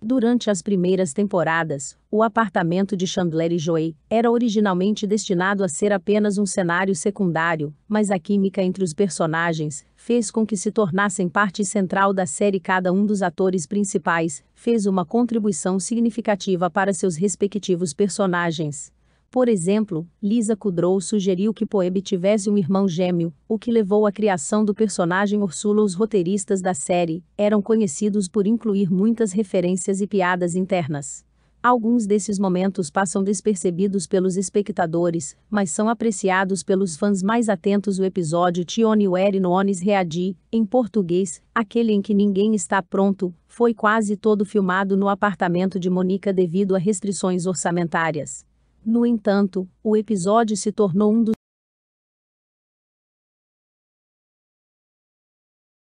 Durante as primeiras temporadas, o apartamento de Chandler e Joey era originalmente destinado a ser apenas um cenário secundário, mas a química entre os personagens fez com que se tornassem parte central da série. Cada um dos atores principais fez uma contribuição significativa para seus respectivos personagens. Por exemplo, Lisa Kudrow sugeriu que Poebe tivesse um irmão gêmeo, o que levou à criação do personagem Ursula. Os roteiristas da série eram conhecidos por incluir muitas referências e piadas internas. Alguns desses momentos passam despercebidos pelos espectadores, mas são apreciados pelos fãs mais atentos. O episódio Tione Were Nones Readi, em português, aquele em que ninguém está pronto, foi quase todo filmado no apartamento de Monica devido a restrições orçamentárias. No entanto, o episódio se tornou um dos